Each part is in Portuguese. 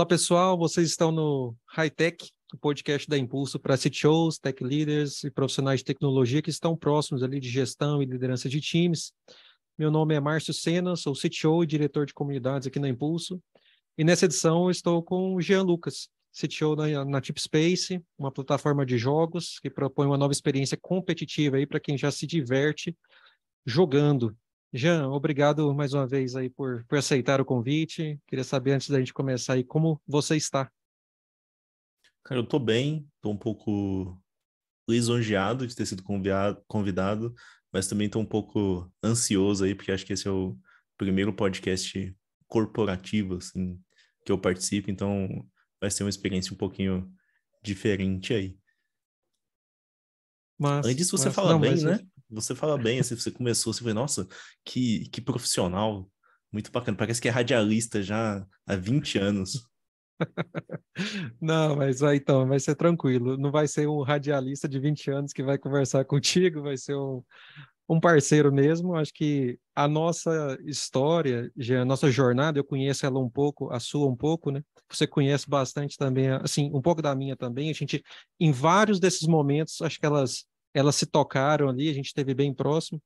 Olá, pessoal. Vocês estão no High Tech, o podcast da Impulso para CTOs, tech leaders e profissionais de tecnologia que estão próximos ali de gestão e liderança de times. Meu nome é Márcio Sena, sou CTO e diretor de comunidades aqui na Impulso. E nessa edição eu estou com o Jean Lucas, CTO na, na Tip Space, uma plataforma de jogos que propõe uma nova experiência competitiva aí para quem já se diverte jogando. Jean, obrigado mais uma vez aí por, por aceitar o convite. Queria saber antes da gente começar aí como você está. Cara, eu estou bem, estou um pouco lisonjeado de ter sido convidado, mas também estou um pouco ansioso aí, porque acho que esse é o primeiro podcast corporativo, assim, que eu participo, então vai ser uma experiência um pouquinho diferente aí. Mas, Antes você mas, fala não, bem, né? Você fala bem, assim, você começou, você foi, nossa, que, que profissional, muito bacana. Parece que é radialista já há 20 anos. Não, mas vai ah, então, vai ser é tranquilo. Não vai ser um radialista de 20 anos que vai conversar contigo, vai ser um, um parceiro mesmo. Acho que a nossa história, a nossa jornada, eu conheço ela um pouco, a sua um pouco, né? Você conhece bastante também, assim, um pouco da minha também. A gente, em vários desses momentos, acho que elas elas se tocaram ali, a gente esteve bem próximo.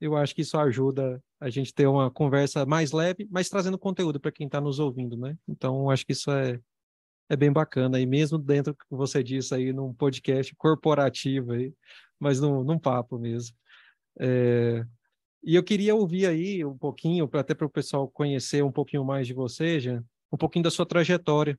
Eu acho que isso ajuda a gente ter uma conversa mais leve, mas trazendo conteúdo para quem está nos ouvindo, né? Então, acho que isso é, é bem bacana. E mesmo dentro, como você disse aí, num podcast corporativo, aí, mas num, num papo mesmo. É... E eu queria ouvir aí um pouquinho, até para o pessoal conhecer um pouquinho mais de você, já um pouquinho da sua trajetória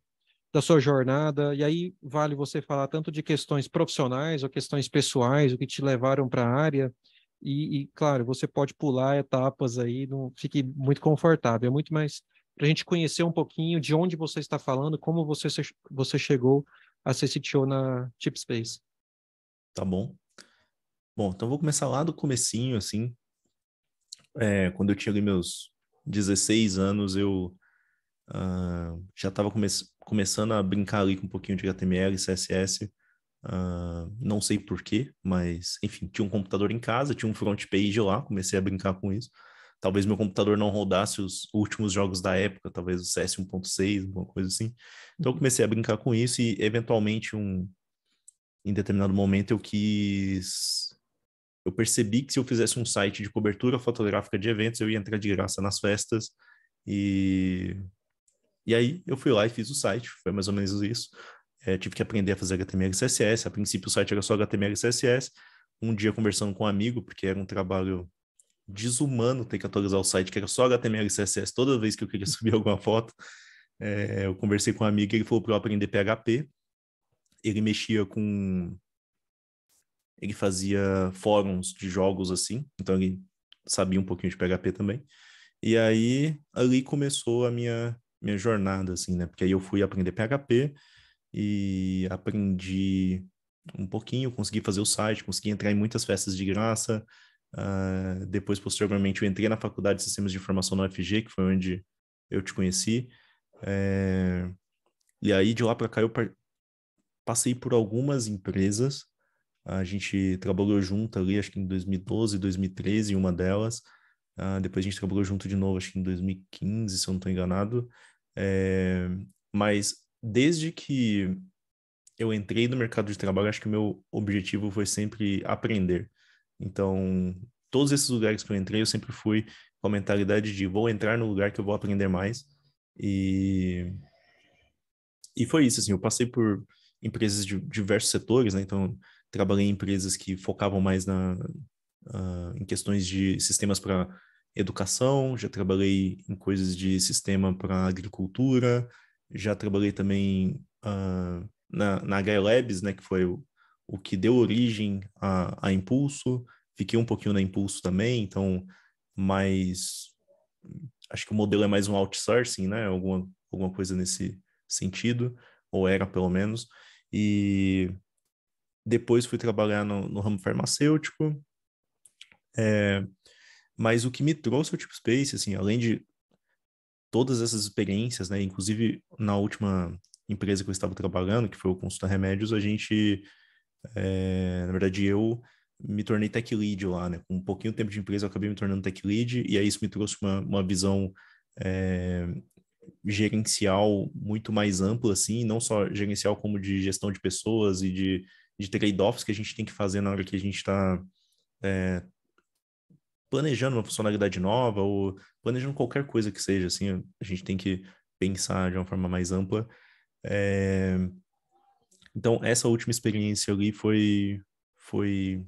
da sua jornada, e aí vale você falar tanto de questões profissionais ou questões pessoais, o que te levaram para a área, e, e, claro, você pode pular etapas aí, não fique muito confortável, é muito mais para a gente conhecer um pouquinho de onde você está falando, como você, você chegou a ser CTO na Chip Space. Tá bom. Bom, então vou começar lá do comecinho, assim. É, quando eu tinha ali meus 16 anos, eu uh, já estava começando começando a brincar ali com um pouquinho de HTML, CSS, uh, ah, não sei porquê, mas enfim, tinha um computador em casa, tinha um front page lá, comecei a brincar com isso. Talvez meu computador não rodasse os últimos jogos da época, talvez o CS 1.6, alguma coisa assim. Então eu uhum. comecei a brincar com isso e eventualmente um em determinado momento eu quis eu percebi que se eu fizesse um site de cobertura fotográfica de eventos, eu ia entrar de graça nas festas e e aí eu fui lá e fiz o site, foi mais ou menos isso. É, tive que aprender a fazer HTML e CSS. A princípio o site era só HTML e CSS. Um dia conversando com um amigo, porque era um trabalho desumano ter que atualizar o site, que era só HTML e CSS toda vez que eu queria subir alguma foto. É, eu conversei com um amigo, e ele falou para eu aprender PHP. Ele mexia com. Ele fazia fóruns de jogos assim, então ele sabia um pouquinho de PHP também. E aí, ali começou a minha minha jornada, assim, né? Porque aí eu fui aprender PHP e aprendi um pouquinho, consegui fazer o site, consegui entrar em muitas festas de graça. Uh, depois, posteriormente, eu entrei na Faculdade de Sistemas de Informação na UFG, que foi onde eu te conheci. É... E aí, de lá para cá, eu par... passei por algumas empresas. A gente trabalhou junto ali, acho que em 2012, 2013, em uma delas. Uh, depois a gente trabalhou junto de novo, acho que em 2015, se eu não estou enganado. É, mas desde que eu entrei no mercado de trabalho, acho que o meu objetivo foi sempre aprender. Então, todos esses lugares que eu entrei, eu sempre fui com a mentalidade de vou entrar no lugar que eu vou aprender mais. E, e foi isso, assim, eu passei por empresas de diversos setores, né? Então, trabalhei em empresas que focavam mais na, uh, em questões de sistemas para educação, já trabalhei em coisas de sistema para agricultura, já trabalhei também uh, na, na HI Labs, né, que foi o, o que deu origem a, a Impulso, fiquei um pouquinho na Impulso também, então, mas acho que o modelo é mais um outsourcing, né, alguma, alguma coisa nesse sentido, ou era pelo menos, e depois fui trabalhar no, no ramo farmacêutico, é, mas o que me trouxe ao Deep Space, assim, além de todas essas experiências, né? Inclusive na última empresa que eu estava trabalhando, que foi o Consulta Remédios, a gente, é, na verdade, eu me tornei tech lead lá, né? Com um pouquinho de tempo de empresa, eu acabei me tornando tech lead, e aí isso me trouxe uma, uma visão é, gerencial muito mais ampla, assim, não só gerencial, como de gestão de pessoas e de, de trade-offs que a gente tem que fazer na hora que a gente está é, eh, planejando uma funcionalidade nova ou planejando qualquer coisa que seja, assim, a gente tem que pensar de uma forma mais ampla. É... Então, essa última experiência ali foi, foi,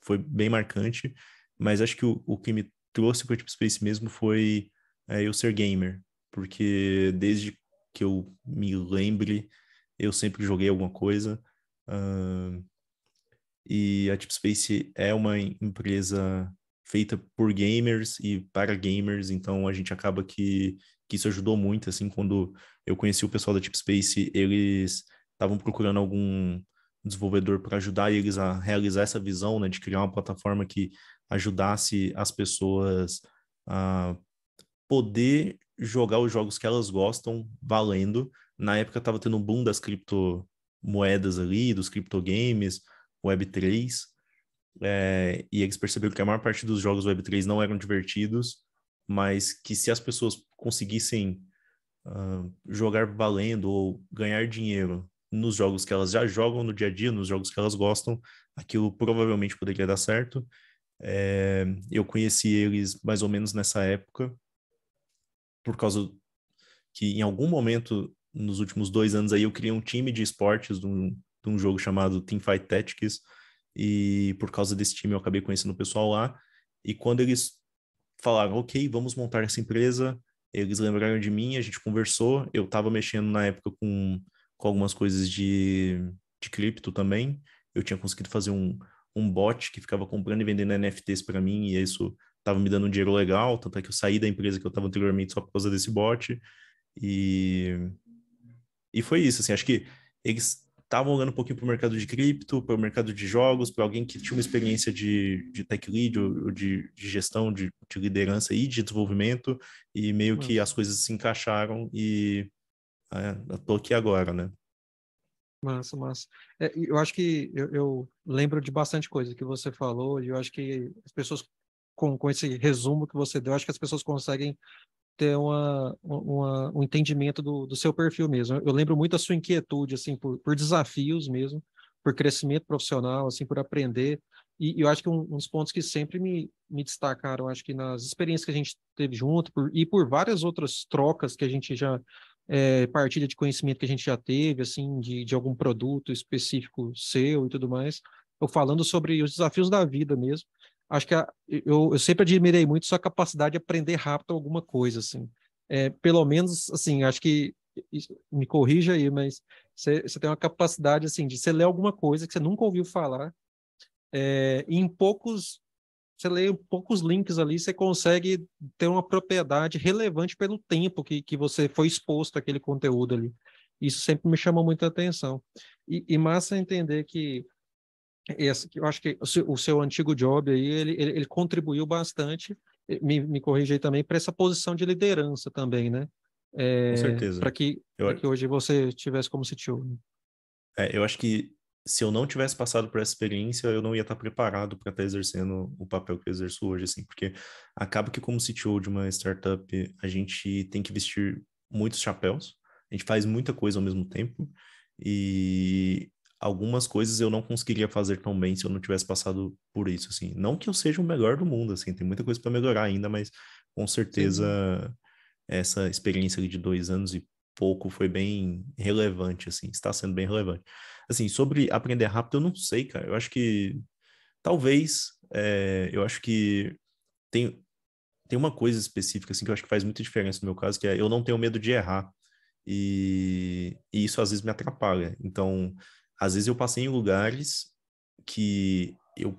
foi bem marcante, mas acho que o, o que me trouxe para o Deep Space mesmo foi é, eu ser gamer, porque desde que eu me lembre, eu sempre joguei alguma coisa. Uh... E a Deep Space é uma empresa feita por gamers e para gamers, então a gente acaba que, que isso ajudou muito, assim, quando eu conheci o pessoal da Deep Space, eles estavam procurando algum desenvolvedor para ajudar eles a realizar essa visão, né, de criar uma plataforma que ajudasse as pessoas a poder jogar os jogos que elas gostam valendo. Na época estava tendo um boom das criptomoedas ali, dos criptogames, Web3, é, e eles perceberam que a maior parte dos jogos Web3 não eram divertidos, mas que se as pessoas conseguissem uh, jogar valendo ou ganhar dinheiro nos jogos que elas já jogam no dia a dia, nos jogos que elas gostam, aquilo provavelmente poderia dar certo. É, eu conheci eles mais ou menos nessa época, por causa que em algum momento nos últimos dois anos aí eu criei um time de esportes de um, de um jogo chamado Teamfight Tactics, e por causa desse time eu acabei conhecendo o pessoal lá. E quando eles falaram, ok, vamos montar essa empresa, eles lembraram de mim, a gente conversou. Eu estava mexendo na época com, com algumas coisas de, de cripto também. Eu tinha conseguido fazer um, um bot que ficava comprando e vendendo NFTs para mim, e isso estava me dando um dinheiro legal. Tanto é que eu saí da empresa que eu estava anteriormente só por causa desse bot. E, e foi isso, assim, acho que eles estavam olhando um pouquinho para o mercado de cripto, para o mercado de jogos, para alguém que tinha uma experiência de, de tech lead ou, de, de, gestão, de, de, liderança e de desenvolvimento, e meio que as coisas se encaixaram e é, estou aqui agora, né? Massa, massa. É, eu acho que eu, eu, lembro de bastante coisa que você falou, e eu acho que as pessoas, com, com esse resumo que você deu, acho que as pessoas conseguem ter uma, uma, um entendimento do, do seu perfil mesmo. Eu lembro muito a sua inquietude, assim, por, por desafios mesmo, por crescimento profissional, assim, por aprender. E, e eu acho que um, um, dos pontos que sempre me, me destacaram, acho que nas experiências que a gente teve junto por, e por várias outras trocas que a gente já é, partilha de conhecimento que a gente já teve, assim, de, de algum produto específico seu e tudo mais, eu falando sobre os desafios da vida mesmo acho que a, eu, eu, sempre admirei muito sua capacidade de aprender rápido alguma coisa, assim. É, pelo menos, assim, acho que, me corrija aí, mas você, tem uma capacidade, assim, de você ler alguma coisa que você nunca ouviu falar, é, em poucos, você lê poucos links ali, você consegue ter uma propriedade relevante pelo tempo que, que você foi exposto àquele conteúdo ali. Isso sempre me chamou muita atenção. E, e massa entender que é esse, eu acho que o seu, o seu antigo job aí, ele, ele, ele, contribuiu bastante, me, me corrija aí também, para essa posição de liderança também, né? É, Com certeza. Para que, eu... que, hoje você tivesse como CTO. Né? É, eu acho que se eu não tivesse passado por essa experiência, eu não ia estar preparado para estar tá exercendo o papel que eu exerço hoje, assim, porque acaba que como CTO de uma startup, a gente tem que vestir muitos chapéus, a gente faz muita coisa ao mesmo tempo, e algumas coisas eu não conseguiria fazer tão bem se eu não tivesse passado por isso, assim. Não que eu seja o melhor do mundo, assim, tem muita coisa para melhorar ainda, mas com certeza Sim. essa experiência de dois anos e pouco foi bem relevante, assim, está sendo bem relevante. Assim, sobre aprender rápido, eu não sei, cara. Eu acho que talvez, é, eu acho que tem, tem uma coisa específica, assim, que eu acho que faz muita diferença no meu caso, que é eu não tenho medo de errar. E, e, isso às vezes me atrapalha. Então, às vezes eu passei em lugares que eu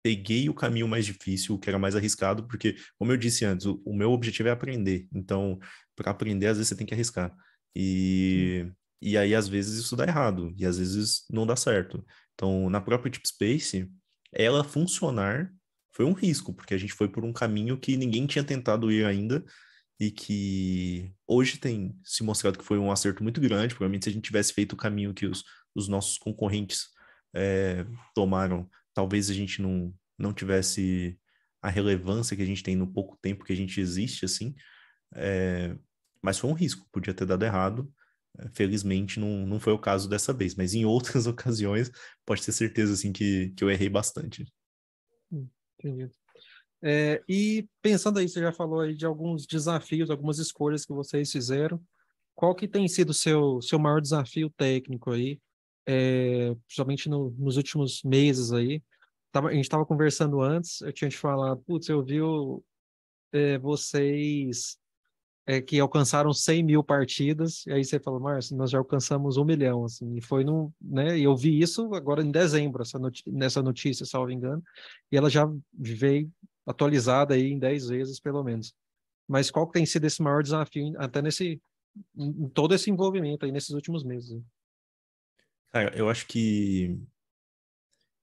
peguei o caminho mais difícil, o que era mais arriscado, porque, como eu disse antes, o, o meu objetivo é aprender. Então, para aprender, às vezes você tem que arriscar. E, e aí, às vezes, isso dá errado, e às vezes não dá certo. Então, na própria Deep Space, ela funcionar foi um risco, porque a gente foi por um caminho que ninguém tinha tentado ir ainda, e que hoje tem se mostrado que foi um acerto muito grande. Provavelmente, se a gente tivesse feito o caminho que os, os nossos concorrentes é, tomaram, talvez a gente não, não tivesse a relevância que a gente tem no pouco tempo que a gente existe, assim. É, mas foi um risco, podia ter dado errado. Eh, felizmente não, não foi o caso dessa vez, mas em outras ocasiões pode ter certeza assim que, que eu errei bastante. Hum, Entendido. É, e pensando aí, você já falou aí de alguns desafios, algumas escolhas que vocês fizeram. Qual que tem sido o seu, seu maior desafio técnico aí, é, principalmente no, nos últimos meses aí? Tava, a gente estava conversando antes, eu tinha te falado, putz, eu vi o, é, vocês é, que alcançaram 100 mil partidas, e aí você falou, Márcio, nós já alcançamos um milhão, assim, e foi num, né, e eu vi isso agora em dezembro, essa nessa notícia, salvo engano, e ela já veio atualizada aí em 10 vezes, pelo menos. Mas qual que tem sido esse maior desafio, até nesse, em todo esse envolvimento aí nesses últimos meses? Cara, eu acho que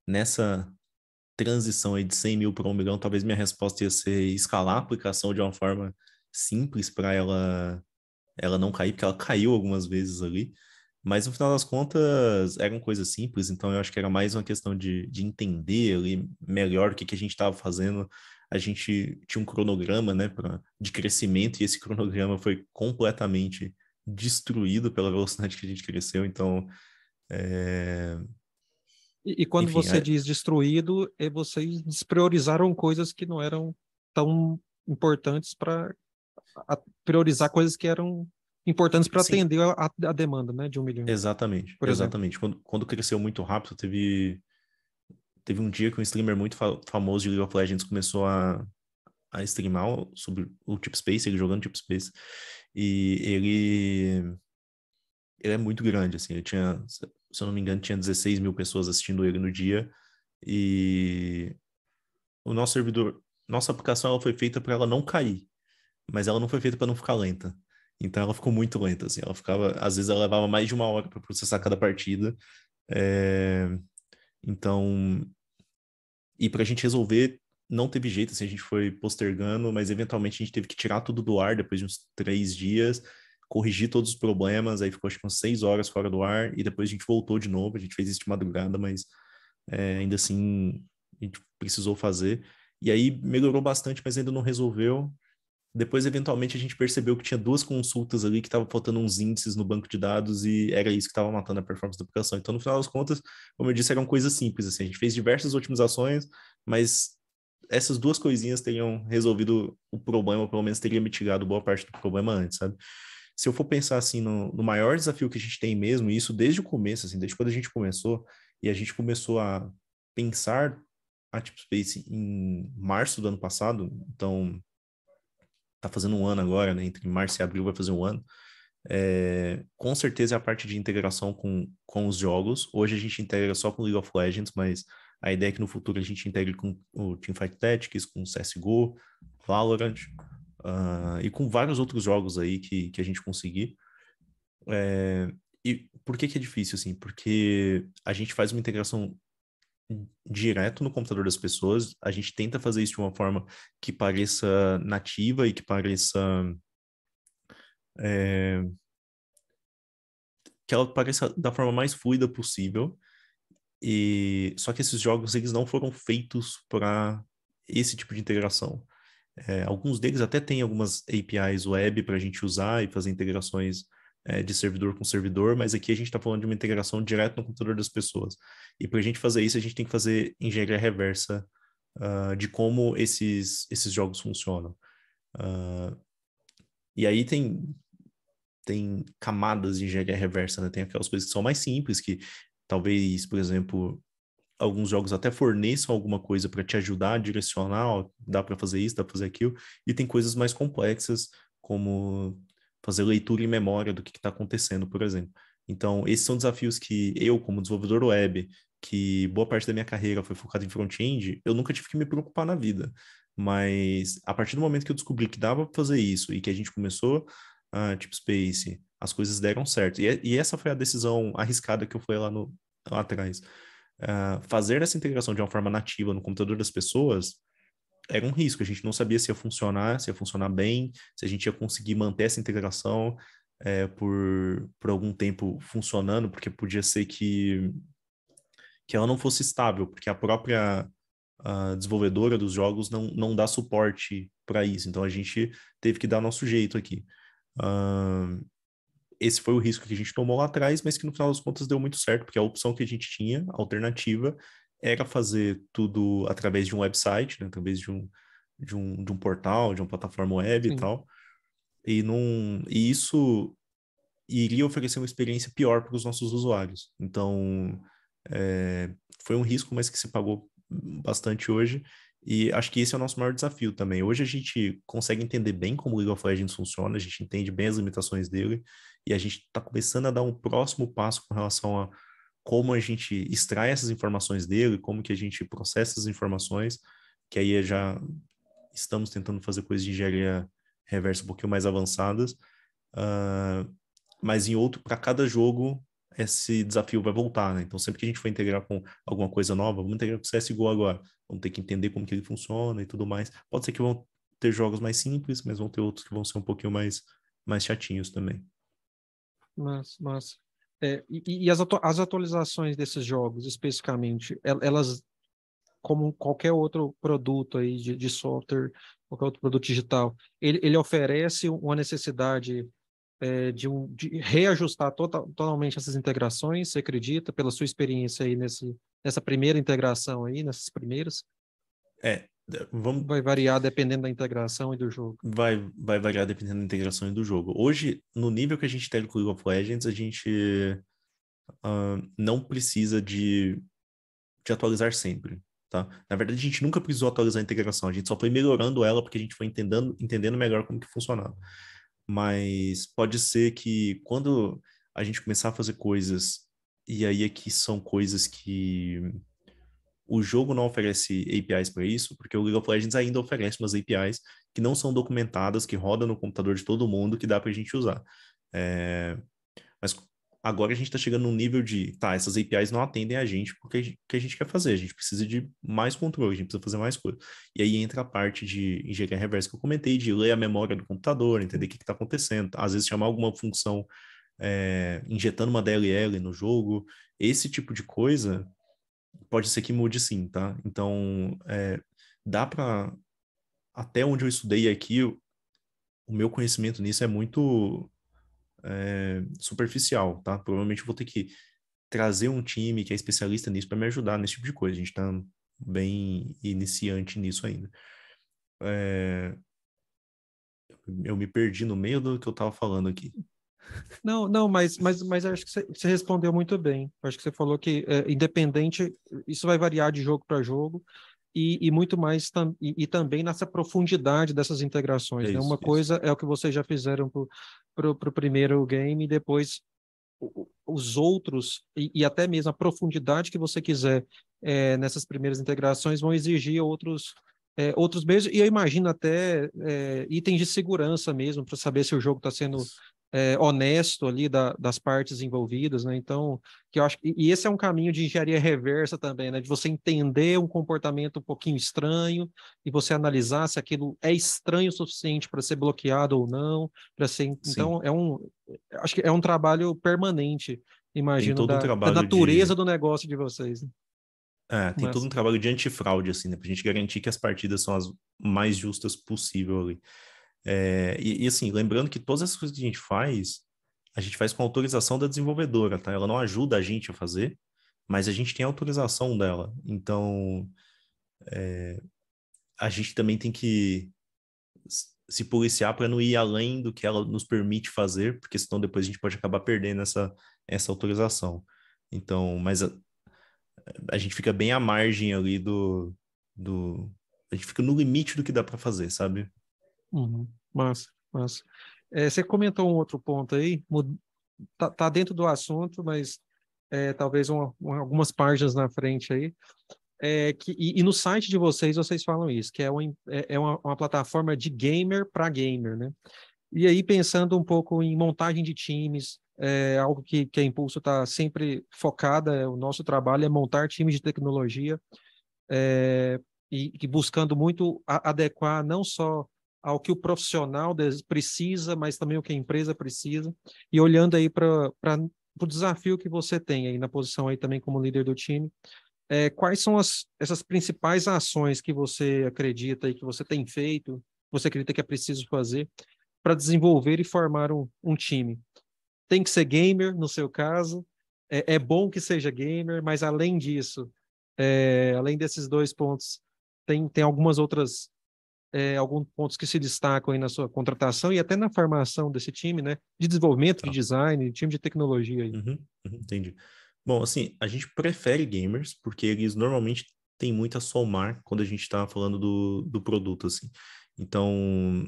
nessa transição aí de 100 mil para 1 milhão, talvez minha resposta ia ser escalar a aplicação de uma forma simples para ela, ela não cair, porque ela caiu algumas vezes ali. Mas no final das contas, eram coisas simples, então eu acho que era mais uma questão de, de entender ali melhor o que, que a gente estava fazendo, a gente tinha um cronograma né, pra, de crescimento e esse cronograma foi completamente destruído pela velocidade que a gente cresceu. Então. É... E, e, quando Enfim, você é... diz destruído, é vocês despriorizaram coisas que não eram tão importantes para priorizar coisas que eram importantes para atender a, a, demanda né, de um milhão. Exatamente, exatamente. Quando, quando cresceu muito rápido, teve teve um dia que um streamer muito fa famoso de League of Legends começou a, a streamar sobre o Deep Space, ele jogando Deep Space, e ele, ele é muito grande, assim, ele tinha, se eu não me engano, tinha 16 mil pessoas assistindo ele no dia, e o nosso servidor, nossa aplicação ela foi feita para ela não cair, mas ela não foi feita para não ficar lenta. Então ela ficou muito lenta, assim, ela ficava, às vezes ela levava mais de uma hora para processar cada partida. É... Então, e para a gente resolver, não teve jeito, assim, a gente foi postergando, mas eventualmente a gente teve que tirar tudo do ar depois de uns três dias, corrigir todos os problemas, aí ficou acho que umas seis horas fora do ar, e depois a gente voltou de novo, a gente fez isso de madrugada, mas é, ainda assim a gente precisou fazer. E aí melhorou bastante, mas ainda não resolveu. Depois, eventualmente, a gente percebeu que tinha duas consultas ali que estavam faltando uns índices no banco de dados e era isso que estava matando a performance da aplicação. Então, no final das contas, como eu disse, eram coisas simples. Assim. A gente fez diversas otimizações, mas essas duas coisinhas teriam resolvido o problema, ou pelo menos teria mitigado boa parte do problema antes, sabe? Se eu for pensar assim no, no maior desafio que a gente tem mesmo, e isso desde o começo, assim, desde quando a gente começou, e a gente começou a pensar a TipSpace Space em março do ano passado, então tá fazendo um ano agora, né? Entre março e abril vai fazer um ano. É, com certeza é a parte de integração com, com os jogos. Hoje a gente integra só com League of Legends, mas a ideia é que no futuro a gente integre com o Teamfight Tactics, com CSGO, Valorant uh, e com vários outros jogos aí que, que a gente conseguir. É, e por que, que é difícil, assim? Porque a gente faz uma integração direto no computador das pessoas. A gente tenta fazer isso de uma forma que pareça nativa e que pareça. É, que ela pareça da forma mais fluida possível. E só que esses jogos eles não foram feitos para esse tipo de integração. É, alguns deles até têm algumas APIs web para a gente usar e fazer integrações é, de servidor com servidor, mas aqui a gente está falando de uma integração direto no computador das pessoas. E para a gente fazer isso, a gente tem que fazer engenharia reversa uh, de como esses, esses jogos funcionam. Uh, e aí tem tem camadas de engenharia reversa, né? Tem aquelas coisas que são mais simples, que talvez, por exemplo, alguns jogos até forneçam alguma coisa para te ajudar a direcionar, ó, dá para fazer isso, dá para fazer aquilo, e tem coisas mais complexas, como fazer leitura e memória do que está acontecendo, por exemplo. Então, esses são desafios que eu, como desenvolvedor web, que boa parte da minha carreira foi focada em front-end, eu nunca tive que me preocupar na vida. Mas a partir do momento que eu descobri que dava para fazer isso e que a gente começou a uh, Space, as coisas deram certo. E, é, e, essa foi a decisão arriscada que eu fui lá, no, lá atrás. Uh, fazer essa integração de uma forma nativa no computador das pessoas era um risco, a gente não sabia se ia funcionar, se ia funcionar bem, se a gente ia conseguir manter essa integração é, por, por algum tempo funcionando, porque podia ser que, que ela não fosse estável, porque a própria a desenvolvedora dos jogos não, não dá suporte para isso, então a gente teve que dar nosso jeito aqui. Uh, esse foi o risco que a gente tomou lá atrás, mas que no final das contas deu muito certo, porque é a opção que a gente tinha, a alternativa, era fazer tudo através de um website, né? através de um, de, um, de um portal, de uma plataforma web Sim. e tal. E, não, e isso iria oferecer uma experiência pior para os nossos usuários. Então, é, foi um risco, mas que se pagou bastante hoje. E acho que esse é o nosso maior desafio também. Hoje a gente consegue entender bem como o League of Legends funciona, a gente entende bem as limitações dele, e a gente está começando a dar um próximo passo com relação a como a gente extrai essas informações dele, como que a gente processa essas informações, que aí é já estamos tentando fazer coisas de engenharia reversa um pouquinho mais avançadas. Uh, mas em outro, para cada jogo, esse desafio vai voltar, né? Então, sempre que a gente for integrar com alguma coisa nova, vamos integrar com o CSGO agora. Vamos ter que entender como que ele funciona e tudo mais. Pode ser que vão ter jogos mais simples, mas vão ter outros que vão ser um pouquinho mais, mais chatinhos também. Massa, massa. É, e, e as, atu as atualizações desses jogos, especificamente, elas, como qualquer outro produto aí de, de software, qualquer outro produto digital, ele, ele oferece uma necessidade é, de, um, de, reajustar tota-, totalmente essas integrações, você acredita, pela sua experiência aí nesse, nessa primeira integração aí, nessas primeiras? É, Vamos... Vai variar dependendo da integração e do jogo. Vai, vai variar dependendo da integração e do jogo. Hoje, no nível que a gente está com League of Legends, a gente uh, não precisa de, de atualizar sempre. Tá? Na verdade, a gente nunca precisou atualizar a integração, a gente só foi melhorando ela porque a gente foi entendendo, entendendo melhor como que funcionava. Mas pode ser que quando a gente começar a fazer coisas, e aí aqui é são coisas que o jogo não oferece APIs para isso, porque o League of Legends ainda oferece umas APIs que não são documentadas, que rodam no computador de todo mundo, que dá para a gente usar. É... Mas agora a gente está chegando num nível de, tá, essas APIs não atendem a gente porque o que a gente quer fazer, a gente precisa de mais controle, a gente precisa fazer mais coisa. E aí entra a parte de engenharia reversa que eu comentei, de ler a memória do computador, entender o que está acontecendo, às vezes chamar alguma função é, injetando uma DLL no jogo, esse tipo de coisa pode ser que mude sim, tá? Então, é, dá para até onde eu estudei aqui, o, meu conhecimento nisso é muito é, superficial, tá? Provavelmente eu vou ter que trazer um time que é especialista nisso para me ajudar nesse tipo de coisa. A gente está bem iniciante nisso ainda. É, eu me perdi no meio do que eu estava falando aqui. Não, não, mas, mas, mas acho que você respondeu muito bem. Acho que você falou que, é, independente, isso vai variar de jogo para jogo. E, e, muito mais tam, e, e, também nessa profundidade dessas integrações. É né? Uma isso. coisa é o que vocês já fizeram para o primeiro game, e depois os outros e, e, até mesmo a profundidade que você quiser é, nessas primeiras integrações vão exigir outros é, outros meios e eu imagino até é, itens de segurança mesmo para saber se o jogo está sendo é, honesto ali da, das partes envolvidas, né? Então, que eu acho e esse é um caminho de engenharia reversa também, né? De você entender um comportamento um pouquinho estranho e você analisar se aquilo é estranho o suficiente para ser bloqueado ou não, para ser. Então, Sim. é um, acho que é um trabalho permanente, imagino, da, um da, natureza de... do negócio de vocês. Né? É, tem Mas... todo um trabalho de antifraude, assim, né? Pra gente garantir que as partidas são as mais justas possível ali. É, e, e, assim, lembrando que todas essas coisas que a gente faz, a gente faz com autorização da desenvolvedora, tá? Ela não ajuda a gente a fazer, mas a gente tem a autorização dela. Então, é, a gente também tem que se policiar para não ir além do que ela nos permite fazer, porque senão depois a gente pode acabar perdendo essa, essa autorização. Então, mas a, a gente fica bem à margem ali do, do. A gente fica no limite do que dá para fazer, sabe? Uhum. Massa, massa. É, você comentou um outro ponto aí, tá, tá dentro do assunto, mas é, talvez uma, uma, algumas páginas na frente aí. É, que, e, e, no site de vocês, vocês falam isso, que é uma, é, é uma, uma plataforma de gamer para gamer, né? E aí, pensando um pouco em montagem de times, é algo que, que a Impulso está sempre focada, é, o nosso trabalho é montar times de tecnologia é, e, e, buscando muito a, adequar não só ao que o profissional precisa, mas também o que a empresa precisa, e olhando aí para o desafio que você tem aí na posição aí também como líder do time, é, quais são as, essas principais ações que você acredita e que você tem feito, você acredita que é preciso fazer para desenvolver e formar um, um, time? Tem que ser gamer, no seu caso, é, é bom que seja gamer, mas além disso, é, além desses dois pontos, tem, tem algumas outras é, alguns pontos que se destacam aí na sua contratação e até na formação desse time, né? De desenvolvimento, tá. de design, de time de tecnologia aí. Uhum, uhum, entendi. Bom, assim, a gente prefere gamers porque eles normalmente têm muito a somar quando a gente está falando do, do produto, assim. Então,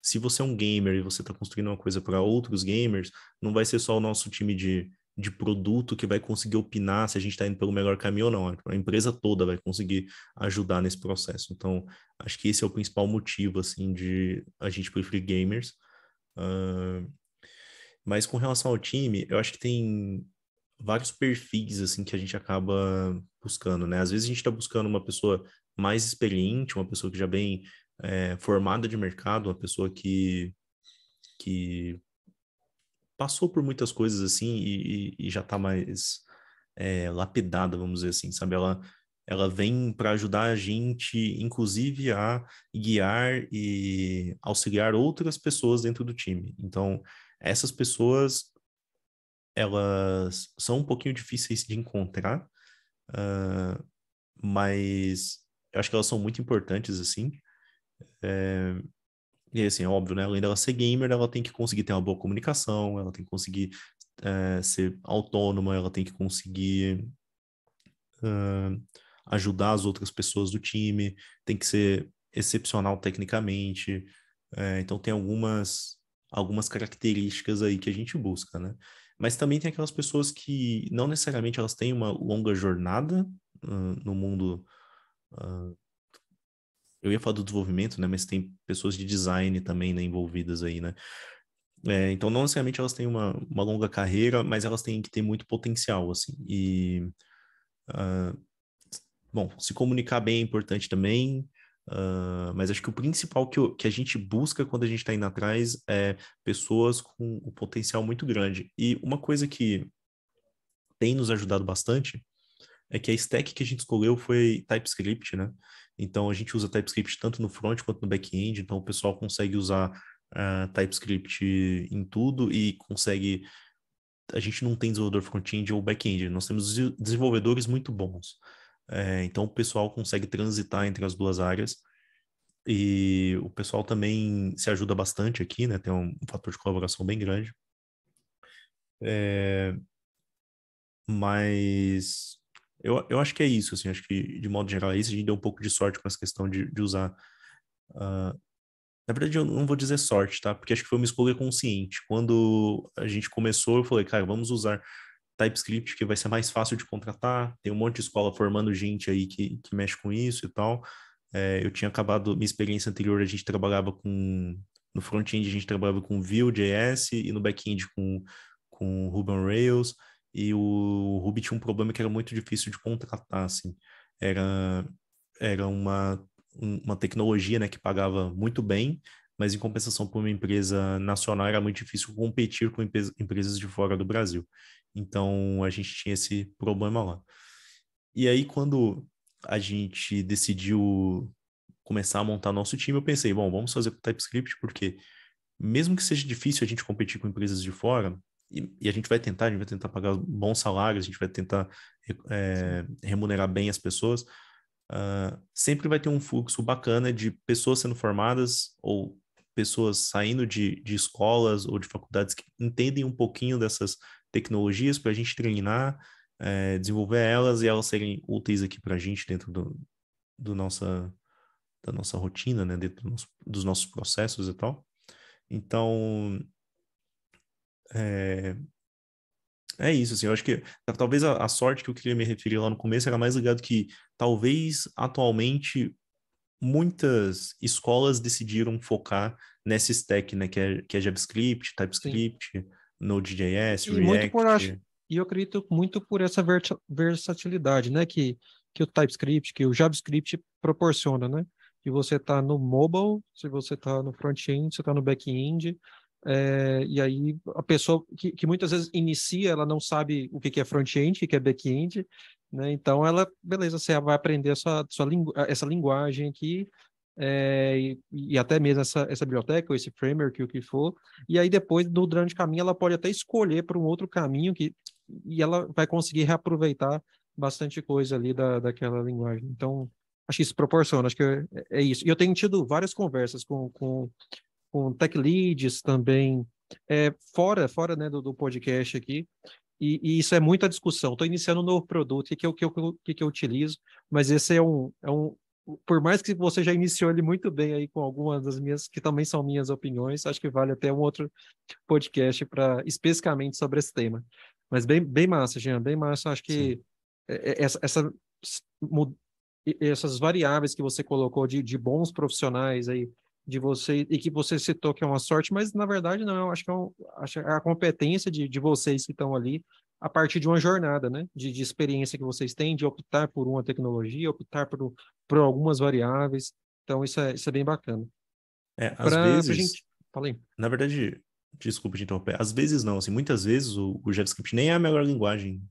se você é um gamer e você está construindo uma coisa para outros gamers, não vai ser só o nosso time de de produto que vai conseguir opinar se a gente está indo pelo melhor caminho ou não. A empresa toda vai conseguir ajudar nesse processo. Então, acho que esse é o principal motivo, assim, de a gente preferir gamers. Uh, mas com relação ao time, eu acho que tem vários perfis, assim, que a gente acaba buscando, né? Às vezes a gente está buscando uma pessoa mais experiente, uma pessoa que já bem é, eh, formada de mercado, uma pessoa que, que passou por muitas coisas assim e, e, e já está mais é, lapidada, vamos dizer assim, sabe? Ela, ela vem para ajudar a gente, inclusive, a guiar e auxiliar outras pessoas dentro do time. Então, essas pessoas, elas são um pouquinho difíceis de encontrar, uh, mas eu acho que elas são muito importantes, assim. É, e assim, é óbvio, né? Além dela ser gamer, ela tem que conseguir ter uma boa comunicação, ela tem que conseguir é, ser autônoma, ela tem que conseguir ah, ajudar as outras pessoas do time, tem que ser excepcional tecnicamente. É, então tem algumas algumas características aí que a gente busca, né? Mas também tem aquelas pessoas que não necessariamente elas têm uma longa jornada uh, no mundo uh, eu ia falar do desenvolvimento, né? Mas tem pessoas de design também né, envolvidas aí, né? É, então, não necessariamente elas têm uma, uma longa carreira, mas elas têm que ter muito potencial, assim. E, uh, bom, se comunicar bem é importante também, uh, mas acho que o principal que, que a gente busca quando a gente está indo atrás é pessoas com o um potencial muito grande. E uma coisa que tem nos ajudado bastante é que a stack que a gente escolheu foi TypeScript, né? Então a gente usa TypeScript tanto no front quanto no back-end, então o pessoal consegue usar uh, TypeScript em tudo e consegue. A gente não tem desenvolvedor front-end ou back-end, nós temos desenvolvedores muito bons. É, então o pessoal consegue transitar entre as duas áreas e o pessoal também se ajuda bastante aqui, né? Tem um, fator de colaboração bem grande. É, mas eu, eu acho que é isso, assim, acho que de modo geral é isso. A gente deu um pouco de sorte com essa questão de, de usar. Uh... na verdade, eu não vou dizer sorte, tá? Porque acho que foi uma escolha consciente. Quando a gente começou, eu falei, cara, vamos usar TypeScript, que vai ser mais fácil de contratar. Tem um monte de escola formando gente aí que, que mexe com isso e tal. É, eu tinha acabado, minha experiência anterior, a gente trabalhava com. No front-end, a gente trabalhava com Vue.js e no back-end com, com Ruby on Rails e o Ruby tinha um problema que era muito difícil de contratar, assim. Era, era uma, uma tecnologia, né, que pagava muito bem, mas em compensação para uma empresa nacional era muito difícil competir com empresas de fora do Brasil. Então a gente tinha esse problema lá. E aí quando a gente decidiu começar a montar nosso time, eu pensei, bom, vamos fazer com TypeScript porque mesmo que seja difícil a gente competir com empresas de fora, e, e, a gente vai tentar, a gente vai tentar pagar bons salários, a gente vai tentar é, remunerar bem as pessoas. Uh, sempre vai ter um fluxo bacana de pessoas sendo formadas ou pessoas saindo de, de escolas ou de faculdades que entendem um pouquinho dessas tecnologias para a gente treinar, é, desenvolver elas e elas serem úteis aqui para a gente dentro do, do nossa, da nossa rotina, né? dentro do nosso, dos nossos processos e tal. Então, é, é isso, assim, eu acho que talvez a, a, sorte que eu queria me referir lá no começo era mais ligado que talvez atualmente muitas escolas decidiram focar nessa stack, né, que é, que é JavaScript, TypeScript, Node.js, React. Muito por, acho, e eu acredito muito por essa versatilidade, né, que, que o TypeScript, que o JavaScript proporciona, né, que você está no mobile, se você está no front-end, você está no back-end, é, e aí a pessoa que, que, muitas vezes inicia, ela não sabe o que, que é front-end, o que é back-end, né? Então ela, beleza, você vai aprender essa, sua lingu essa linguagem aqui, é, e, e, até mesmo essa, essa biblioteca, ou esse framework, o que for, e aí depois, no grande caminho, ela pode até escolher para um outro caminho que, e ela vai conseguir reaproveitar bastante coisa ali da, daquela linguagem. Então, acho que isso proporciona, acho que é, é isso. E eu tenho tido várias conversas com, com com tech leads também, é, fora fora né, do, do podcast aqui, e, e, isso é muita discussão. Estou iniciando um novo produto, o que, que, eu, que, eu, que, que eu utilizo, mas esse é um, é um. Por mais que você já iniciou ele muito bem aí com algumas das minhas, que também são minhas opiniões, acho que vale até um outro podcast para especificamente sobre esse tema. Mas bem, bem massa, Jean, bem massa. Acho que é, é, essa, essa, essas variáveis que você colocou de, de bons profissionais aí, de você e que você citou que é uma sorte, mas na verdade não, eu acho que é, um, acho é a competência de, de vocês que estão ali a partir de uma jornada, né? De, de, experiência que vocês têm, de optar por uma tecnologia, optar por, por algumas variáveis. Então, isso é, isso é bem bacana. É, às pra, vezes... Pra gente... Na verdade, desculpa te interromper. Às vezes não, assim, muitas vezes o, o JavaScript nem é a melhor linguagem,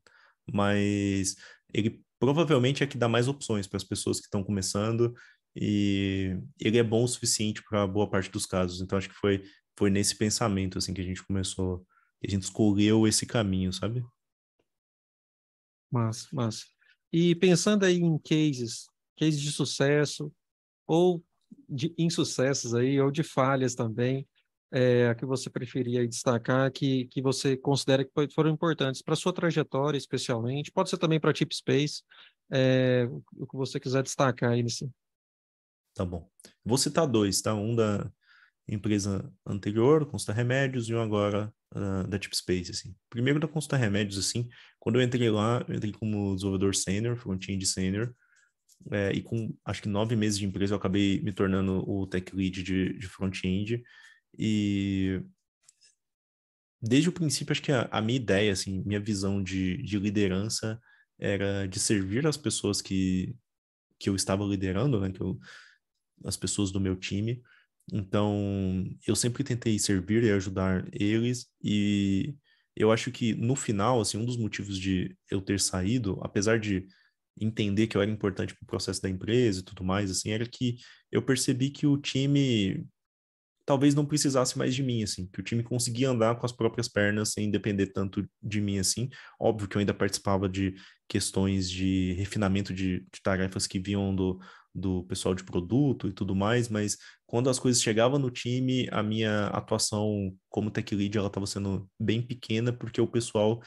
mas ele provavelmente é que dá mais opções para as pessoas que estão começando e ele é bom o suficiente para boa parte dos casos. Então acho que foi foi nesse pensamento assim que a gente começou, a gente escolheu esse caminho, sabe? Mas, mas e pensando aí em cases, cases de sucesso ou de insucessos aí ou de falhas também, é, a que você preferia destacar, que, que você considera que foram importantes para sua trajetória, especialmente, pode ser também para a Tip Space, é, o que você quiser destacar aí nesse, Tá bom. Vou citar dois, tá? Um da empresa anterior, Consta Remédios, e um agora uh, da Tip Space, assim. Primeiro da Consta Remédios, assim, quando eu entrei lá, eu entrei como desenvolvedor sênior, front-end sênior, é, e com acho que nove meses de empresa eu acabei me tornando o tech lead de, de front-end, e desde o princípio acho que a, a minha ideia, assim, minha visão de, de liderança era de servir as pessoas que, que eu estava liderando, né, que eu as pessoas do meu time. Então, eu sempre tentei servir e ajudar eles e eu acho que no final, assim, um dos motivos de eu ter saído, apesar de entender que eu era importante para o processo da empresa e tudo mais, assim, era que eu percebi que o time talvez não precisasse mais de mim, assim, que o time conseguia andar com as próprias pernas sem depender tanto de mim, assim. Óbvio que eu ainda participava de questões de refinamento de, de tarefas que vinham do, do pessoal de produto e tudo mais, mas quando as coisas chegavam no time, a minha atuação como tech lead ela estava sendo bem pequena, porque o pessoal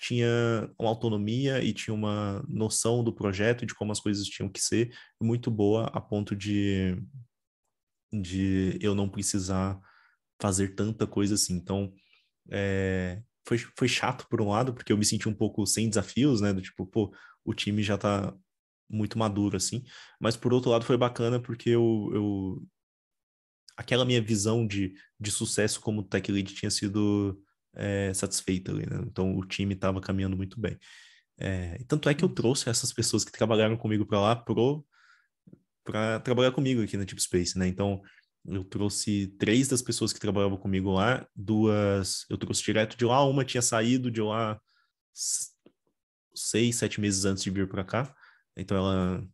tinha uma autonomia e tinha uma noção do projeto e de como as coisas tinham que ser muito boa a ponto de, de eu não precisar fazer tanta coisa assim. Então, é, foi, foi chato por um lado, porque eu me senti um pouco sem desafios, né? Do tipo, pô, o time já tá muito maduro, assim. Mas, por outro lado, foi bacana porque eu... eu... Aquela minha visão de, de sucesso como tech lead tinha sido é, satisfeita ali, né? Então, o time estava caminhando muito bem. É, tanto é que eu uhum. trouxe essas pessoas que trabalharam comigo para lá para trabalhar comigo aqui na Deep Space, né? Então, eu trouxe três das pessoas que trabalhavam comigo lá, duas eu trouxe direto de lá, uma tinha saído de lá seis, sete meses antes de vir para cá, então ela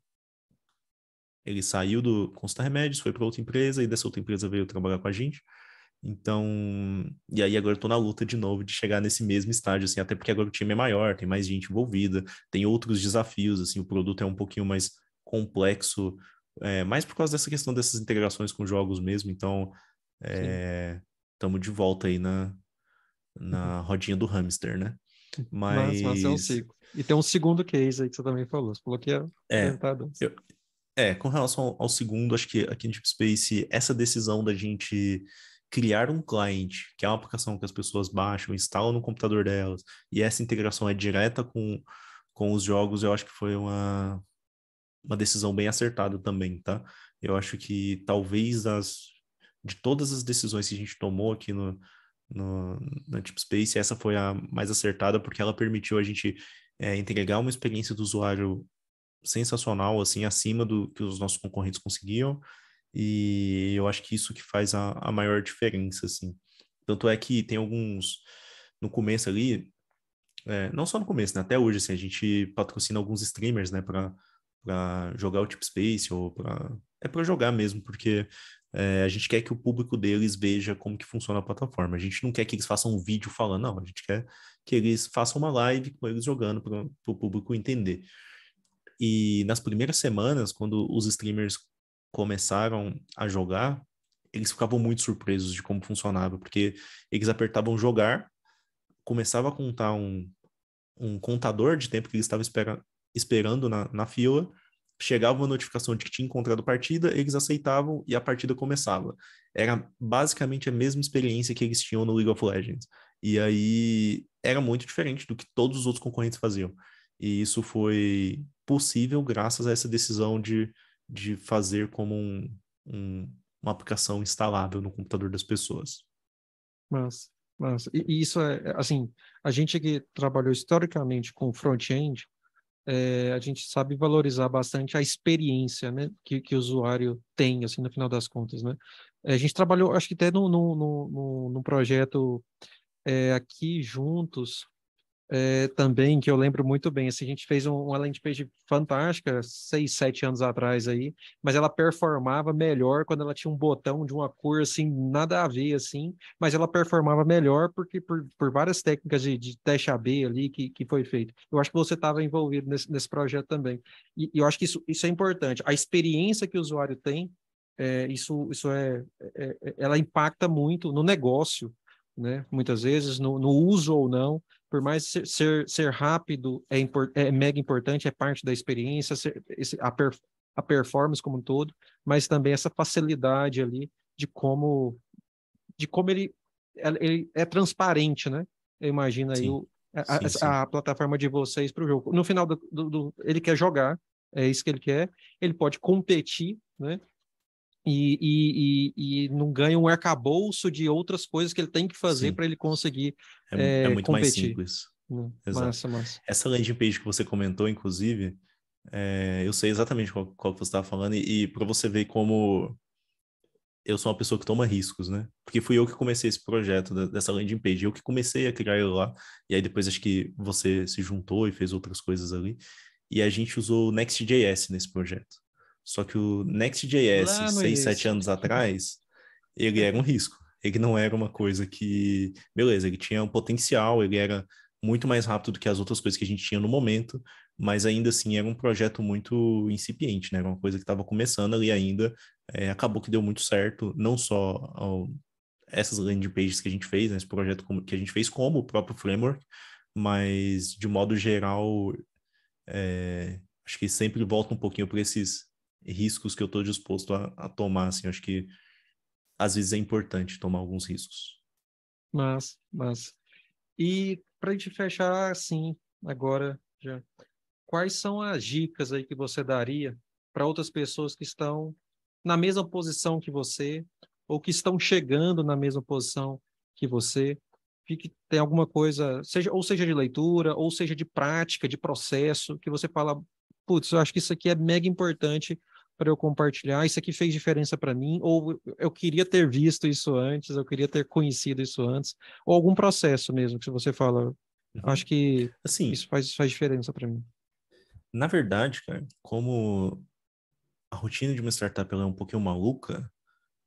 ele saiu do Constar Remédios, foi para outra empresa e dessa outra empresa veio trabalhar com a gente. Então, e aí agora eu tô na luta de novo de chegar nesse mesmo estágio, assim, até porque agora o time é maior, tem mais gente envolvida, tem outros desafios, assim, o produto é um pouquinho mais complexo, é, mais por causa dessa questão dessas integrações com jogos mesmo, então estamos é, de volta aí na, na uhum. rodinha do hamster, né? Mas, mas, mas é um ciclo. E tem um segundo case aí que você também falou. Você falou que é, eu, é, com relação ao, ao, segundo, acho que aqui no Deep Space, essa decisão da gente criar um cliente, que é uma aplicação que as pessoas baixam, instalam no computador delas, e essa integração é direta com, com os jogos, eu acho que foi uma, uma decisão bem acertada também, tá? Eu acho que talvez as, de todas as decisões que a gente tomou aqui no, no, na Deep Space, essa foi a mais acertada, porque ela permitiu a gente é, entregar uma experiência do usuário sensacional, assim, acima do que os nossos concorrentes conseguiam, e eu acho que isso que faz a, a maior diferença, assim. Tanto é que tem alguns, no começo ali, é, não só no começo, né? até hoje, assim, a gente patrocina alguns streamers, né, para jogar o Tip Space ou para é para jogar mesmo, porque é, a gente quer que o público deles veja como que funciona a plataforma. A gente não quer que eles façam um vídeo falando, não. A gente quer que eles façam uma live com eles jogando para o público entender. E nas primeiras semanas, quando os streamers começaram a jogar, eles ficavam muito surpresos de como funcionava, porque eles apertavam jogar, começava a contar um, um contador de tempo que eles estavam espera, esperando na, na fila, chegava uma notificação de que tinha encontrado partida, eles aceitavam e a partida começava. Era basicamente a mesma experiência que eles tinham no League of Legends. E aí era muito diferente do que todos os outros concorrentes faziam. E isso foi possível graças a essa decisão de, de fazer como um, um, uma aplicação instalável no computador das pessoas. Mas, mas e isso é, é assim, a gente que trabalhou historicamente com front-end, é, a gente sabe valorizar bastante a experiência né, que, que o usuário tem, assim, no final das contas, né? É, a gente trabalhou, acho que até num no, no, no, no, projeto é, aqui juntos é, também, que eu lembro muito bem. Assim, a gente fez um, uma landing page fantástica, seis, sete anos atrás aí, mas ela performava melhor quando ela tinha um botão de uma cor, assim, nada a ver, assim, mas ela performava melhor porque por, por várias técnicas de, de teste AB ali que, que foi feito. Eu acho que você estava envolvido nesse, nesse projeto também. E, e, eu acho que isso, isso é importante. A experiência que o usuário tem, é, isso, isso é, é, é ela impacta muito no negócio, né? Muitas vezes no, no uso ou não, por mais ser, ser, ser rápido é, é, mega importante, é parte da experiência, ser, esse, a, per, a performance como um todo, mas também essa facilidade ali de como de como ele, ele é transparente, né? Eu imagino aí o, a, sim, sim. a, plataforma de vocês para o jogo. No final do, do, do, ele quer jogar, é isso que ele quer. Ele pode competir, né? e, e, e, não ganha um arcabouço de outras coisas que ele tem que fazer para ele conseguir é, é, é muito competir. mais simples. Hum, Exato. Massa, massa. Essa landing page que você comentou, inclusive, é, eu sei exatamente qual, qual que você estava falando e, e para você ver como eu sou uma pessoa que toma riscos, né? Porque fui eu que comecei esse projeto da, dessa landing page, eu que comecei a criar ele lá e aí depois acho que você se juntou e fez outras coisas ali e a gente usou o Next.js nesse projeto. Só que o Next.js, seis, sete anos atrás, ele era um risco. Ele não era uma coisa que... Beleza, ele tinha um potencial, ele era muito mais rápido do que as outras coisas que a gente tinha no momento, mas ainda assim era um projeto muito incipiente, né? Era uma coisa que estava começando ali ainda. É, acabou que deu muito certo, não só ao, essas landing pages que a gente fez, né? esse projeto que a gente fez como o próprio framework, mas de modo geral, é, acho que sempre volta um pouquinho para esses riscos que eu estou disposto a, a, tomar, assim, acho que às vezes é importante tomar alguns riscos. Mas, mas, e para a gente fechar assim, agora já, quais são as dicas aí que você daria para outras pessoas que estão na mesma posição que você ou que estão chegando na mesma posição que você? que tem alguma coisa, seja ou seja de leitura, ou seja de prática, de processo, que você fala, putz, eu acho que isso aqui é mega importante para eu compartilhar, isso aqui fez diferença para mim, ou eu queria ter visto isso antes, eu queria ter conhecido isso antes, ou algum processo mesmo, que você fala, uhum. acho que assim, isso faz, faz diferença para mim. Na verdade, cara, como a rotina de uma startup é um pouquinho maluca,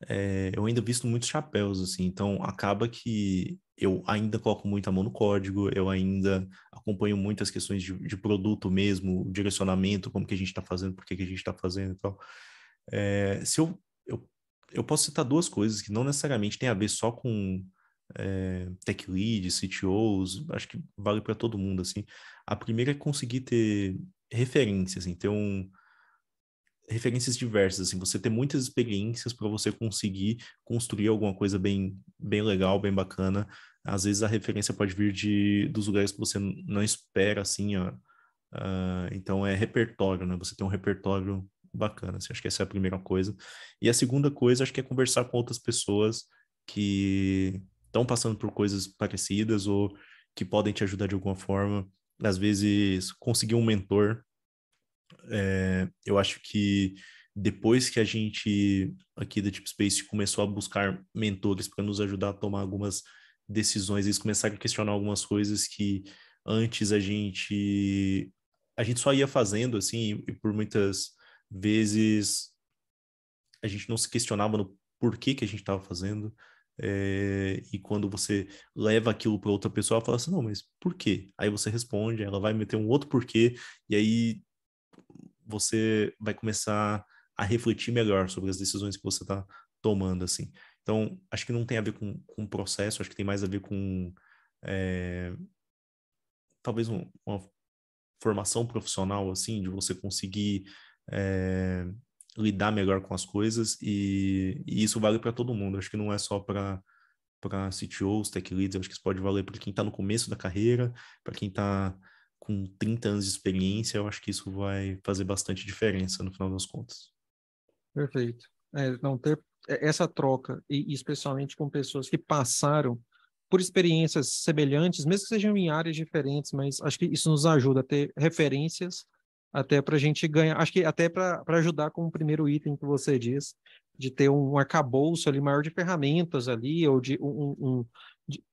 é, eu ainda visto muitos chapéus, assim, então acaba que eu ainda coloco muito a mão no código, eu ainda acompanho muito as questões de, de produto mesmo, direcionamento, como que a gente está fazendo, por que, que a gente está fazendo e tal. É, se eu, eu, eu posso citar duas coisas que não necessariamente tem a ver só com é, tech lead, CTOs, acho que vale para todo mundo, assim. A primeira é conseguir ter referências, assim, ter um, referências diversas, assim, você ter muitas experiências para você conseguir construir alguma coisa bem bem legal, bem bacana. Às vezes a referência pode vir de, dos lugares que você não espera, assim, ó. Uh, então é repertório, né? Você tem um repertório bacana, assim, acho que essa é a primeira coisa. E a segunda coisa, acho que é conversar com outras pessoas que estão passando por coisas parecidas ou que podem te ajudar de alguma forma. Às vezes, conseguir um mentor. É, eu acho que depois que a gente aqui da Deep Space começou a buscar mentores para nos ajudar a tomar algumas decisões, eles começaram a questionar algumas coisas que antes a gente a gente só ia fazendo assim e por muitas vezes a gente não se questionava no porquê que a gente estava fazendo é, e quando você leva aquilo para outra pessoa, ela fala assim, não, mas por quê? Aí você responde, ela vai meter um outro porquê, e aí você vai começar a refletir melhor sobre as decisões que você está tomando, assim. Então, acho que não tem a ver com, com o processo, acho que tem mais a ver com é, talvez um, uma formação profissional, assim, de você conseguir é, lidar melhor com as coisas e, e isso vale para todo mundo. Acho que não é só para para CTOs, tech leads, acho que isso pode valer para quem está no começo da carreira, para quem está com 30 anos de experiência, eu acho que isso vai fazer bastante diferença no final das contas. Perfeito. É, não ter é, essa troca, e especialmente com pessoas que passaram por experiências semelhantes, mesmo que sejam em áreas diferentes, mas acho que isso nos ajuda a ter referências, até para a gente ganhar, acho que até para ajudar com o primeiro item que você diz, de ter um arcabouço ali maior de ferramentas ali, ou de um. um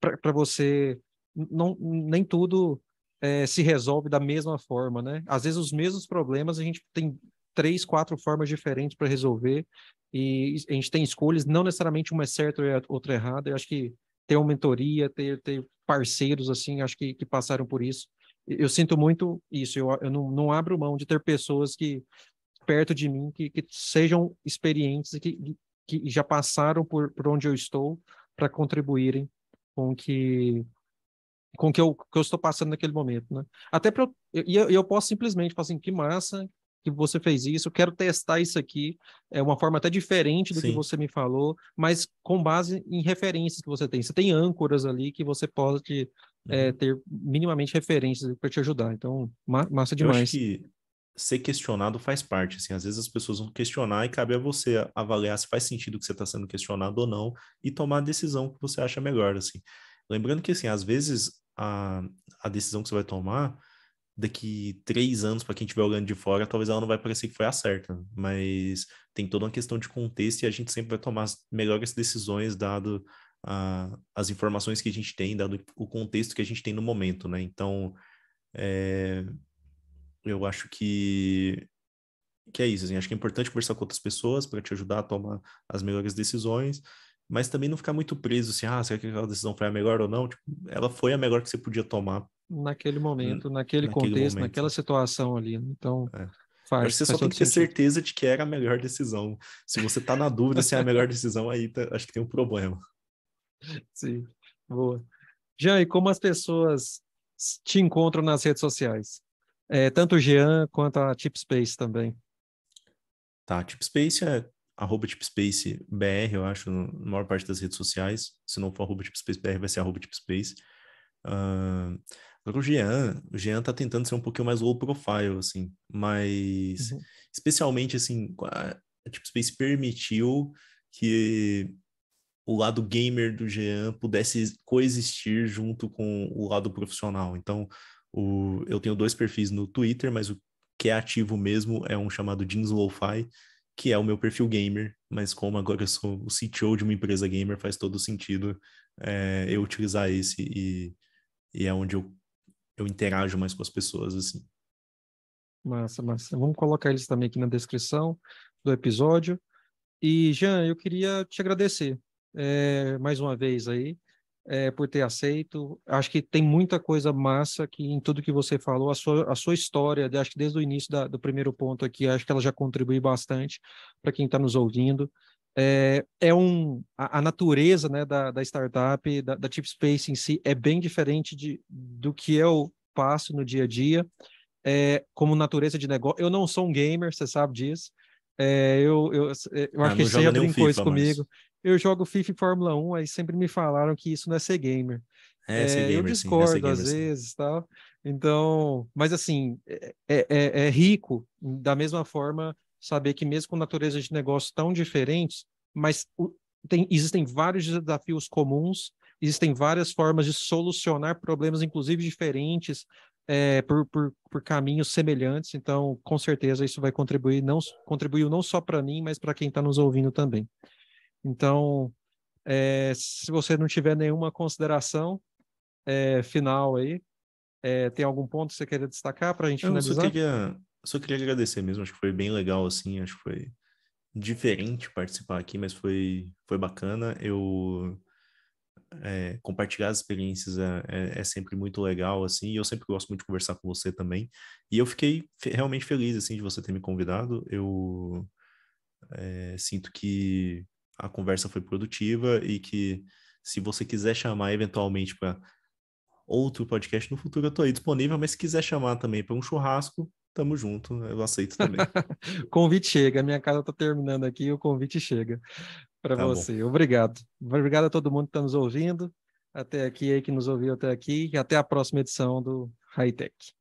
para você. Não, nem tudo é, se resolve da mesma forma, né? Às vezes os mesmos problemas a gente tem três, quatro formas diferentes para resolver e a gente tem escolhas, não necessariamente uma é certa e é outra é errada. Eu acho que ter uma mentoria, ter, ter parceiros assim, acho que, que passaram por isso. Eu sinto muito isso. Eu, eu não, não abro mão de ter pessoas que perto de mim que, que sejam experientes e que, que já passaram por, por onde eu estou para contribuírem com que com que eu, que eu estou passando naquele momento, né? Até para eu, eu, eu posso simplesmente falar assim, que massa, que você fez isso, quero testar isso aqui, é uma forma até diferente do Sim. que você me falou, mas com base em referências que você tem. Você tem âncoras ali que você pode é, uhum. é, ter minimamente referências para te ajudar. Então, massa demais. Eu acho que ser questionado faz parte, assim, às vezes as pessoas vão questionar e cabe a você avaliar se faz sentido que você está sendo questionado ou não e tomar a decisão que você acha melhor, assim. Lembrando que, assim, às vezes a, a decisão que você vai tomar daqui três anos, para quem estiver olhando de fora, talvez ela não vai parecer que foi a certa, mas tem toda uma questão de contexto e a gente sempre vai tomar as melhores decisões dado a, as informações que a gente tem, dado o contexto que a gente tem no momento, né? Então, é, eu acho que, que é isso, assim, acho que é importante conversar com outras pessoas para te ajudar a tomar as melhores decisões, mas também não ficar muito preso, assim, ah, será que aquela decisão foi a melhor ou não? Tipo, ela foi a melhor que você podia tomar naquele hum, momento, naquele, naquele contexto, momento. naquela situação ali. Então, é. faz. você faz só tem que ter certeza de que era a melhor decisão. Se você está na dúvida se é a melhor decisão, aí tá, acho que tem um problema. Sim, boa. Jean, e como as pessoas te encontram nas redes sociais? É, tanto o Jean quanto a Tipspace também. Tá, Tipspace é arroba Tipspace BR, eu acho, na maior parte das redes sociais. Se não for arroba Tipspace BR, vai ser arroba Tipspace. Uh, o Jean, o Jean tá tentando ser um pouquinho mais low profile, assim, mas uhum. especialmente, assim, a, a tipo, Deep Space permitiu que o lado gamer do Jean pudesse coexistir junto com o lado profissional. Então, o, eu tenho dois perfis no Twitter, mas o que é ativo mesmo é um chamado Jeans Lo-Fi, que é o meu perfil gamer, mas como agora eu sou o CTO de uma empresa gamer, faz todo sentido é, eu utilizar esse e, e é onde eu eu interajo mais com as pessoas, assim. Massa, massa. Vamos colocar eles também aqui na descrição do episódio. E, Jean, eu queria te agradecer é, mais uma vez aí é, por ter aceito. Acho que tem muita coisa massa que em tudo que você falou, a sua, a sua história, acho que desde o início da, do primeiro ponto aqui, acho que ela já contribui bastante para quem está nos ouvindo é, é um a, a, natureza né, da, da startup, da, da Chip Space em si, é bem diferente de, do que eu passo no dia a dia, é, como natureza de negócio. Eu não sou um gamer, você sabe disso. É, eu, eu, eu ah, acho que você brincou isso comigo. Mas... Eu jogo FIFA e Fórmula 1, aí sempre me falaram que isso não é ser gamer. É, é gamer é eu discordo sim, gamer, às sim. vezes tal. Tá? Então, mas assim, é, é rico da mesma forma saber que mesmo com naturezas de negócio tão diferentes, mas tem, existem vários desafios comuns, existem várias formas de solucionar problemas, inclusive diferentes, é, por, por, por, caminhos semelhantes. Então, com certeza, isso vai contribuir, não contribuiu não só para mim, mas para quem está nos ouvindo também. Então, é, se você não tiver nenhuma consideração é, final aí, é, tem algum ponto que você queria destacar para a gente finalizar? Eu só queria só queria agradecer mesmo, acho que foi bem legal, assim, acho que foi diferente participar aqui, mas foi, foi bacana. Eu é, compartilhar as experiências é, é, é sempre muito legal, assim, e eu sempre gosto muito de conversar com você também. E eu fiquei realmente feliz, assim, de você ter me convidado. Eu é, sinto que a conversa foi produtiva e que se você quiser chamar eventualmente para outro podcast no futuro, eu estou aí disponível, mas se quiser chamar também para um churrasco, tamo junto, eu aceito também. convite chega, minha casa tá terminando aqui, o convite chega para tá você. Bom. Obrigado. Obrigado a todo mundo que está nos ouvindo, até aqui, aí que nos ouviu até aqui, e até a próxima edição do High Tech.